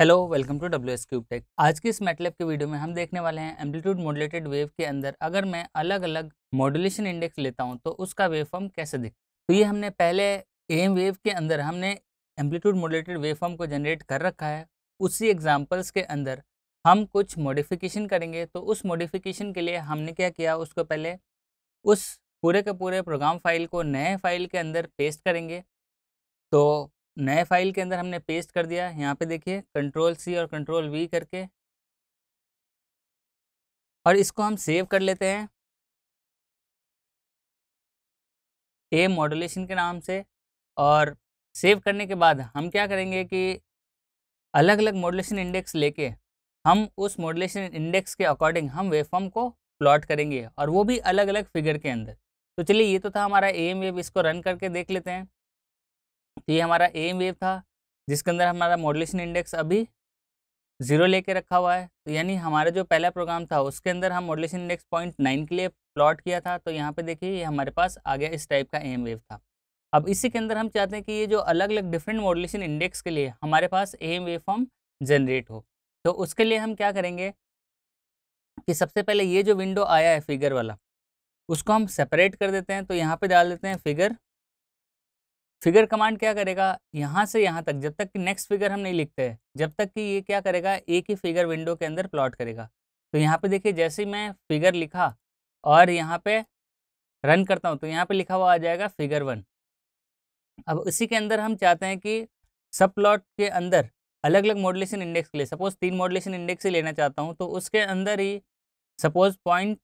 hello welcome to W S cube tech आज की इस मेटलेप के वीडियो में हम देखने वाले हैं एम्पलीट्यूड मॉडुलेटेड वेव के अंदर अगर मैं अलग अलग मॉडुलेशन इंडेक्स लेता हूं तो उसका वेव फॉर्म कैसे दिख तो ये हमने पहले एम वेव के अंदर हमने एम्पलीट्यूड मॉडुलेटेड वेव फॉर्म को जनरेट कर रखा है उसी एग्जाम्पल्स के अंदर हम कुछ मॉडिफिकेशन करेंगे तो उस मॉडिफिकेशन के लिए हमने क्या किया उसको पहले उस पूरे के पूरे प्रोग्राम फाइल को नए फाइल के अंदर पेस्ट करेंगे तो नए फाइल के अंदर हमने पेस्ट कर दिया यहाँ पे देखिए कंट्रोल सी और कंट्रोल वी करके और इसको हम सेव कर लेते हैं ए मॉडुलेशन के नाम से और सेव करने के बाद हम क्या करेंगे कि अलग अलग मॉडुलेशन इंडेक्स लेके हम उस मॉडुलेशन इंडेक्स के अकॉर्डिंग हम वेफॉर्म को प्लॉट करेंगे और वो भी अलग अलग फिगर के अंदर तो चलिए ये तो था हमारा एम वेव इसको रन करके देख लेते हैं तो ये हमारा एम वेव था जिसके अंदर हमारा मॉडलेशन इंडेक्स अभी ज़ीरो लेके रखा हुआ है तो यानी हमारा जो पहला प्रोग्राम था उसके अंदर हम मॉडलेशन इंडेक्स पॉइंट नाइन के लिए प्लॉट किया था तो यहाँ पे देखिए ये हमारे पास आ गया इस टाइप का एम वेव था अब इसी के अंदर हम चाहते हैं कि ये जो अलग अलग डिफरेंट मॉडलेशन इंडेक्स के लिए हमारे पास एम वेव फॉर्म जनरेट हो तो उसके लिए हम क्या करेंगे कि सबसे पहले ये जो विंडो आया है फिगर वाला उसको हम सेपरेट कर देते हैं तो यहाँ पे डाल देते हैं फिगर फिगर कमांड क्या करेगा यहाँ से यहाँ तक जब तक कि नेक्स्ट फिगर हम नहीं लिखते हैं जब तक कि ये क्या करेगा एक ही फिगर विंडो के अंदर प्लॉट करेगा तो यहाँ पे देखिए जैसे ही मैं फिगर लिखा और यहाँ पे रन करता हूँ तो यहाँ पे लिखा हुआ आ जाएगा फिगर वन अब इसी के अंदर हम चाहते हैं कि सब प्लॉट के अंदर अलग अलग मॉडलेशन इंडेक्स के लिए सपोज तीन मॉडलेशन इंडेक्स ही लेना चाहता हूँ तो उसके अंदर ही सपोज पॉइंट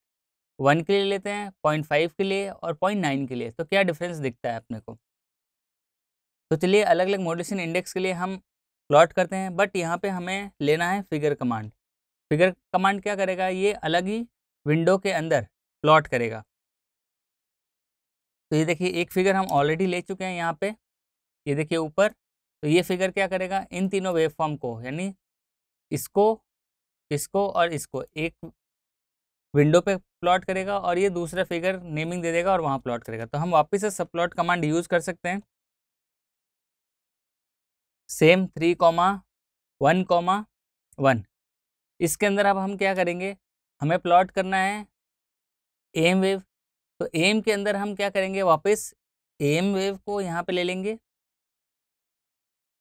वन के लिए लेते हैं पॉइंट फाइव के लिए और पॉइंट नाइन के लिए तो क्या डिफरेंस दिखता है अपने को तो चलिए अलग अलग मॉड्यूलेशन इंडेक्स के लिए हम प्लॉट करते हैं बट यहाँ पे हमें लेना है फिगर कमांड फिगर कमांड क्या करेगा ये अलग ही विंडो के अंदर प्लॉट करेगा तो ये देखिए एक फिगर हम ऑलरेडी ले चुके हैं यहाँ पे ये देखिए ऊपर तो ये फिगर क्या करेगा इन तीनों वेवफॉर्म को यानी इसको इसको और इसको एक विंडो पे प्लॉट करेगा और ये दूसरा फिगर नेमिंग दे देगा और वहाँ प्लॉट करेगा तो हम वापस से सब प्लॉट कमांड यूज़ कर सकते हैं same three comma one comma one इसके अंदर अब हम क्या करेंगे हमें प्लॉट करना है एम वेव तो एम के अंदर हम क्या करेंगे वापस एम वेव को यहाँ पे ले लेंगे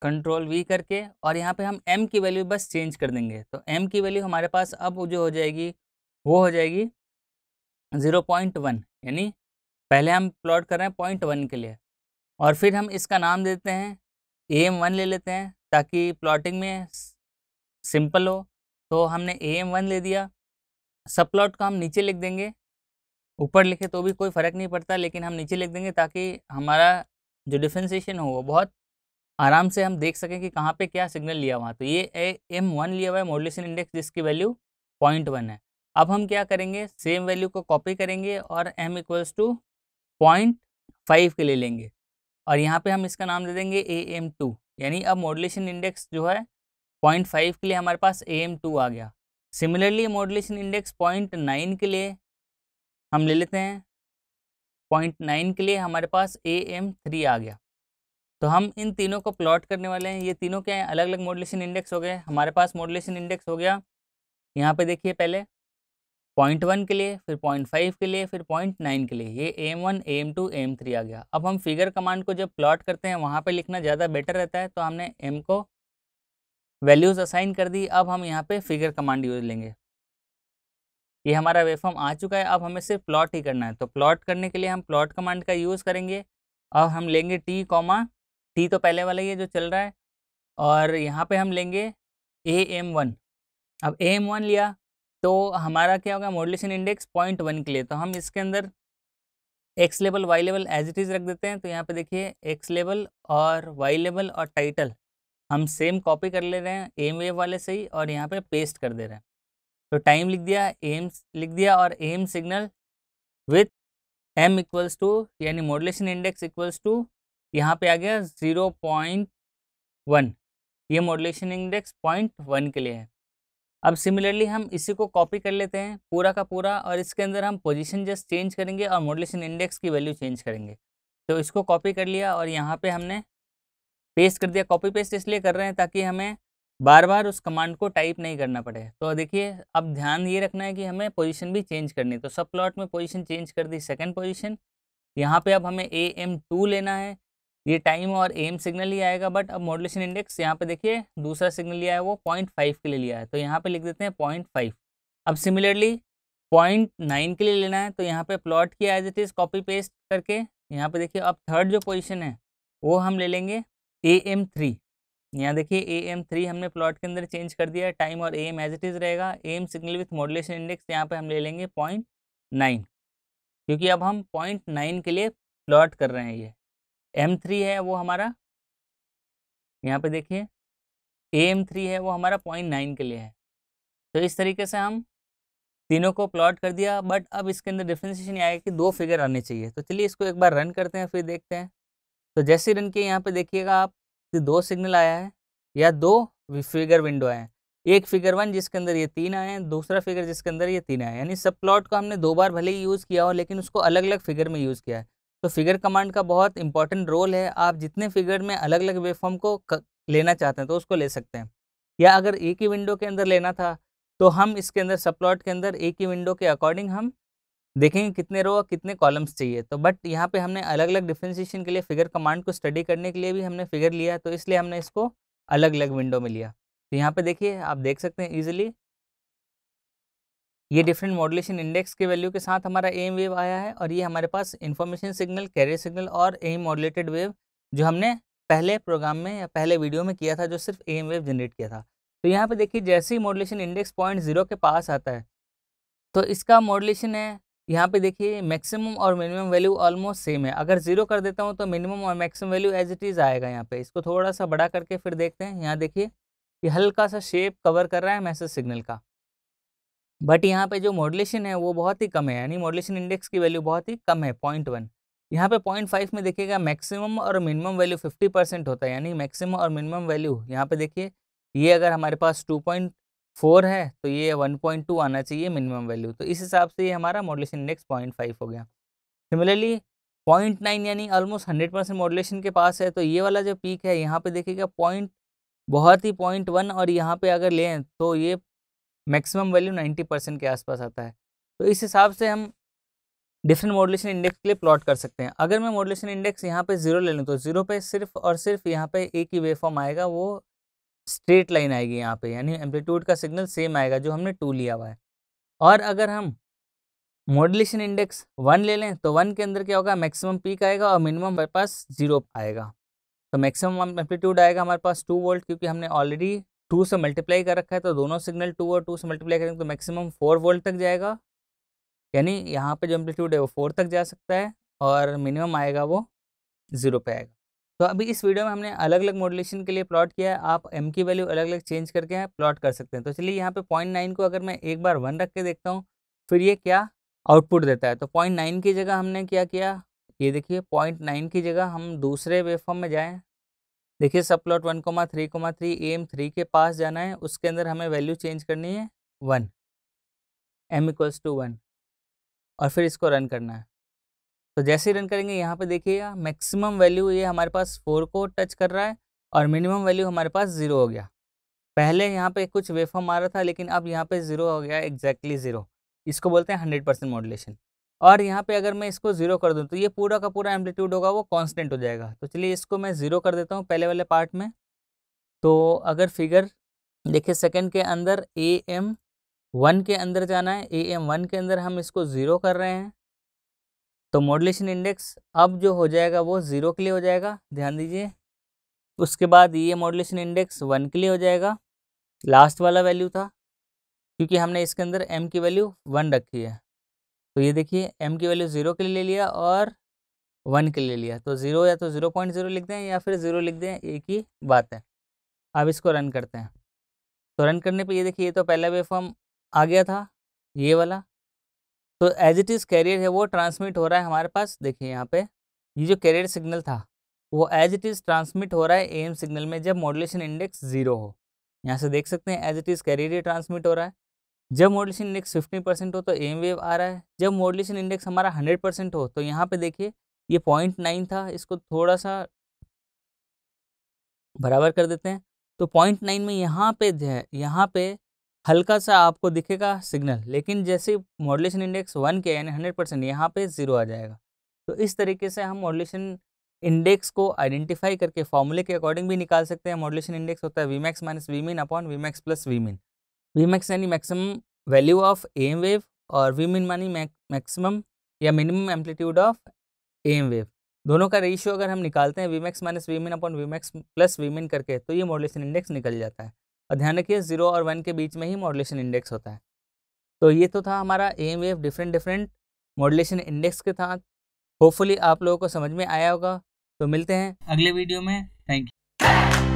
कंट्रोल वी करके और यहाँ पे हम एम की वैल्यू बस चेंज कर देंगे तो एम की वैल्यू हमारे पास अब जो हो जाएगी वो हो जाएगी ज़ीरो पॉइंट वन यानी पहले हम प्लॉट कर रहे हैं पॉइंट वन के लिए और फिर हम इसका नाम देते हैं ए एम वन ले लेते हैं ताकि प्लॉटिंग में सिंपल हो तो हमने ए एम वन ले दिया सब प्लॉट का हम नीचे लिख देंगे ऊपर लिखे तो भी कोई फ़र्क नहीं पड़ता लेकिन हम नीचे लिख देंगे ताकि हमारा जो डिफ्रेंसीशन हो वो बहुत आराम से हम देख सकें कि कहाँ पे क्या सिग्नल लिया हुआ तो ये ए एम वन लिया हुआ है मॉडलेशन इंडेक्स जिसकी वैल्यू पॉइंट वन है अब हम क्या करेंगे सेम वैल्यू को कॉपी करेंगे और m equals to point five के ले लेंगे और यहाँ पे हम इसका नाम दे देंगे ए एम टू यानी अब मॉडुलेशन इंडेक्स जो है पॉइंट फाइव के लिए हमारे पास ए एम टू आ गया similarly modulation index point nine के लिए हम ले लेते हैं पॉइंट नाइन के लिए हमारे पास ए एम थ्री आ गया तो हम इन तीनों को प्लॉट करने वाले हैं ये तीनों क्या हैं अलग अलग मॉडुलेशन इंडेक्स हो गए हमारे पास मॉडुलेशन इंडेक्स हो गया यहाँ पर देखिए पहले पॉइंट वन के लिए फिर पॉइंट फाइव के लिए फिर पॉइंट नाइन के लिए ये m one m two m three आ गया अब हम फिगर कमांड को जब प्लॉट करते हैं वहाँ पे लिखना ज़्यादा बेटर रहता है तो हमने एम को वैल्यूज़ असाइन कर दी अब हम यहाँ पे फिगर कमांड यूज लेंगे ये हमारा वेफॉर्म आ चुका है अब हमें सिर्फ प्लॉट ही करना है तो प्लॉट करने के लिए हम प्लॉट कमांड का यूज़ करेंगे अब हम लेंगे टी कॉमा टी तो पहले वाला ये जो चल रहा है और यहाँ पर हम लेंगे ए एम वन अब ए एम वन लिया तो हमारा क्या होगा मॉडलेशन इंडेक्स पॉइंट वन के लिए तो हम इसके अंदर X level Y level as it is रख देते हैं तो यहाँ पे देखिए एक्स लेवल और वाई लेवल और टाइटल हम सेम कॉपी कर ले रहे हैं एम वेव वाले से ही और यहाँ पे पेस्ट कर दे रहे हैं तो टाइम लिख दिया एम लिख दिया और AM signal with m equals to यानी मॉडलेशन इंडेक्स इक्वल्स टू यहाँ पे आ गया ज़ीरो पॉइंट वन ये मॉडलेशन इंडेक्स पॉइंट वन के लिए है अब सिमिलरली हम इसी को कॉपी कर लेते हैं पूरा का पूरा और इसके अंदर हम पोजीशन जस्ट चेंज करेंगे और मॉडलेशन इंडेक्स की वैल्यू चेंज करेंगे तो इसको कॉपी कर लिया और यहाँ पे हमने पेस्ट कर दिया कॉपी पेस्ट इसलिए कर रहे हैं ताकि हमें बार बार उस कमांड को टाइप नहीं करना पड़े तो देखिए अब ध्यान ये रखना है कि हमें पोजीशन भी चेंज करनी तो सब प्लॉट में पोजीशन चेंज कर दी सेकंड पोजीशन यहाँ पे अब हमें ए एम टू लेना है ये टाइम और एम सिग्नल ही आएगा बट अब मॉडुलेशन इंडेक्स यहाँ पे देखिए दूसरा सिग्नल लिया है वो पॉइंट फाइव के लिए लिया है तो यहाँ पे लिख देते हैं पॉइंट फाइव अब सिमिलरली पॉइंट नाइन के लिए लेना है तो यहाँ पे प्लॉट किया as it is copy paste करके यहाँ पे देखिए अब थर्ड जो पोजिशन है वो हम ले लेंगे ए एम थ्री यहाँ देखिए ए एम थ्री हमने प्लॉट के अंदर चेंज कर दिया टाइम और एम एज इट इज़ रहेगा AM signal with modulation index यहाँ पे हम ले लेंगे पॉइंट नाइन क्योंकि अब हम पॉइंट नाइन के लिए प्लॉट कर रहे हैं ये एम थ्री है वो हमारा यहाँ पे देखिए ए एम थ्री है वो हमारा पॉइंट नाइन के लिए है तो इस तरीके से हम तीनों को प्लॉट कर दिया बट अब इसके अंदर डिफ्रेंसिएशन आएगा कि दो फिगर आने चाहिए तो चलिए इसको एक बार रन करते हैं फिर देखते हैं तो जैसे रन किए यहाँ पे देखिएगा आप दो सिग्नल आया है या दो फिगर विंडो आए हैं एक फिगर वन जिसके अंदर ये तीन आए हैं दूसरा फिगर जिसके अंदर ये तीन आए यानी सब प्लॉट को हमने दो बार भले ही यूज़ किया हो लेकिन उसको अलग अलग फिगर में यूज़ किया है तो फिगर कमांड का बहुत इंपॉर्टेंट रोल है आप जितने फिगर में अलग अलग वेबफॉर्म को लेना चाहते हैं तो उसको ले सकते हैं या अगर एक ही विंडो के अंदर लेना था तो हम इसके अंदर सप्लॉट के अंदर एक ही विंडो के अकॉर्डिंग हम देखेंगे कितने रो और कितने कॉलम्स चाहिए तो बट यहाँ पे हमने अलग अलग डिफ्रेंसिएशन के लिए फिगर कमांड को स्टडी करने के लिए भी हमने फिगर लिया तो इसलिए हमने इसको अलग अलग विंडो में लिया तो यहाँ पे देखिए आप देख सकते हैं ईजिली ये डिफरेंट मॉडुलेशन इंडेक्स के वैल्यू के साथ हमारा एम वेव आया है और ये हमारे पास इन्फॉर्मेशन सिग्नल कैरियर सिग्नल और एम मॉडुलेटेड वेव जो हमने पहले प्रोग्राम में या पहले वीडियो में किया था जो सिर्फ एम वेव जनरेट किया था तो यहाँ पे देखिए जैसे ही मॉडुलेशन इंडेक्स पॉइंट जीरो के पास आता है तो इसका मॉडुलेशन है यहाँ पे देखिए मैक्सिमम और मिनिमम वैल्यू ऑलमोस्ट सेम है अगर जीरो कर देता हूँ तो मिनिमम और maximum value as it is आएगा यहाँ पे इसको थोड़ा सा बड़ा करके फिर देखते हैं यहाँ देखिए ये हल्का सा शेप कवर कर रहा है मैसेज सिग्नल का बट यहाँ पे जो मॉडलेशन है वो बहुत ही कम है यानी मॉडलेशन इंडेक्स की वैल्यू बहुत ही कम है पॉइंट वन यहाँ पे पॉइंट फाइव में देखिएगा मैक्सिमम और मिनिमम वैल्यू फिफ्टी परसेंट होता है यानी मैक्सिमम और मिनिमम वैल्यू यहाँ पे देखिए ये अगर हमारे पास टू पॉइंट फोर है तो ये वन पॉइंट टू आना चाहिए मिनिमम वैल्यू तो इस हिसाब से ये हमारा मॉडलेशन इंडेक्स पॉइंट फाइव हो गया सिमिलरली पॉइंट नाइन यानी ऑलमोस्ट हंड्रेड परसेंट मॉडलेशन के पास है तो ये वाला जो पीक है यहाँ पे देखिएगा पॉइंट बहुत ही पॉइंट वन और यहाँ पे अगर लें तो ये मैक्सिमम वैल्यू 90 परसेंट के आसपास आता है तो इस हिसाब से हम डिफरेंट मॉडुलेशन इंडेक्स के लिए प्लॉट कर सकते हैं अगर मैं मॉडुलेशन इंडेक्स यहाँ पे जीरो ले लूँ तो जीरो पे सिर्फ और सिर्फ यहाँ पे एक ही वेवफॉर्म आएगा वो स्ट्रेट लाइन आएगी यहाँ पे यानी एम्पलीट्यूड का सिग्नल सेम आएगा जो हमने टू लिया हुआ है और अगर हम मॉडुलेशन इंडेक्स वन ले लें तो वन के अंदर क्या होगा मैक्सिमम पीक आएगा और मिनिमम हमारे पास जीरो आएगा तो मैक्सिमम एम्पलीट्यूड आएगा हमारे पास टू वोल्ट क्योंकि हमने ऑलरेडी टू से मल्टीप्लाई कर रखा है तो दोनों सिग्नल टू और टू से मल्टीप्लाई करेंगे तो मैक्सिमम फोर वोल्ट तक जाएगा यानी यहाँ पे जो एम्पलीट्यूड है वो फोर तक जा सकता है और मिनिमम आएगा वो ज़ीरो पे आएगा तो अभी इस वीडियो में हमने अलग अलग मॉडुलेशन के लिए प्लॉट किया है आप एम की वैल्यू अलग अलग चेंज करके प्लॉट कर सकते हैं तो चलिए यहाँ पे पॉइंट नाइन को अगर मैं एक बार वन रख के देखता हूँ फिर ये क्या आउटपुट देता है तो पॉइंट नाइन की जगह हमने क्या किया ये देखिए पॉइंट नाइन की जगह हम दूसरे वेफॉर्म में जाएँ देखिए सब plot one comma three comma three m three के पास जाना है उसके अंदर हमें वैल्यू चेंज करनी है one m equals to one और फिर इसको रन करना है तो जैसे ही रन करेंगे यहाँ पे देखिएगा मैक्सिमम वैल्यू ये हमारे पास फोर को टच कर रहा है और मिनिमम वैल्यू हमारे पास ज़ीरो हो गया पहले यहाँ पे कुछ वेफॉर्म आ रहा था लेकिन अब यहाँ पे ज़ीरो हो गया एग्जैक्टली exactly ज़ीरो इसको बोलते हैं हंड्रेड परसेंट मॉडुलेशन और यहाँ पे अगर मैं इसको जीरो कर दूँ तो ये पूरा का पूरा एम्पलीट्यूड होगा वो कांस्टेंट हो जाएगा तो चलिए इसको मैं ज़ीरो कर देता हूँ पहले वाले पार्ट में तो अगर फिगर देखिए सेकंड के अंदर ए एम वन के अंदर जाना है ए एम वन के अंदर हम इसको ज़ीरो कर रहे हैं तो मॉडलेशन इंडेक्स अब जो हो जाएगा वो ज़ीरो के लिए हो जाएगा ध्यान दीजिए उसके बाद ये मॉडलेशन इंडेक्स वन के लिए हो जाएगा लास्ट वाला वैल्यू था क्योंकि हमने इसके अंदर एम की वैल्यू वन रखी है तो ये देखिए एम की वैल्यू ज़ीरो के लिए ले लिया और वन के लिए लिया तो ज़ीरो या तो ज़ीरो पॉइंट ज़ीरो लिख दें या फिर ज़ीरो लिख दें एक ही बात है अब इसको रन करते हैं तो रन करने पे ये देखिए ये तो पहला वे फॉर्म आ गया था ये वाला तो एज इट इज़ कैरियर है वो ट्रांसमिट हो रहा है हमारे पास देखिए यहाँ पे ये जो कैरियर सिग्नल था वो एज इट इज़ ट्रांसमिट हो रहा है एम सिग्नल में जब मॉडुलेशन इंडेक्स ज़ीरो हो यहाँ से देख सकते हैं as it is carrier transmit हो रहा है जब मॉडलेशन इंडेक्स फिफ्टीन परसेंट हो तो एम वेव आ रहा है जब मॉडलेशन इंडेक्स हमारा हंड्रेड परसेंट हो तो यहाँ पे देखिए ये पॉइंट नाइन था इसको थोड़ा सा बराबर कर देते हैं तो पॉइंट नाइन में यहाँ पे यहाँ पे हल्का सा आपको दिखेगा सिग्नल लेकिन जैसे मॉडलेशन इंडेक्स वन के यानी हंड्रेड परसेंट यहाँ पे ज़ीरो आ जाएगा तो इस तरीके से हम मॉडलेशन इंडेक्स को आइडेंटिफाई करके फॉर्मूले के अकॉर्डिंग भी निकाल सकते हैं मॉडलेशन इंडेक्स होता है V max minus V min upon V max plus V min V max यानी maximum value of AM wave और वी मिन मानी मैक्सिमम या minimum amplitude of AM wave दोनों का रेशियो अगर हम निकालते हैं V max minus V min upon V max plus V min करके तो ये मॉडलेशन इंडेक्स निकल जाता है और ध्यान रखिए जीरो और वन के बीच में ही मॉडलेशन इंडेक्स होता है तो ये तो था हमारा AM wave different different modulation index के साथ होपफुली आप लोगों को समझ में आया होगा तो मिलते हैं अगले वीडियो में थैंक यू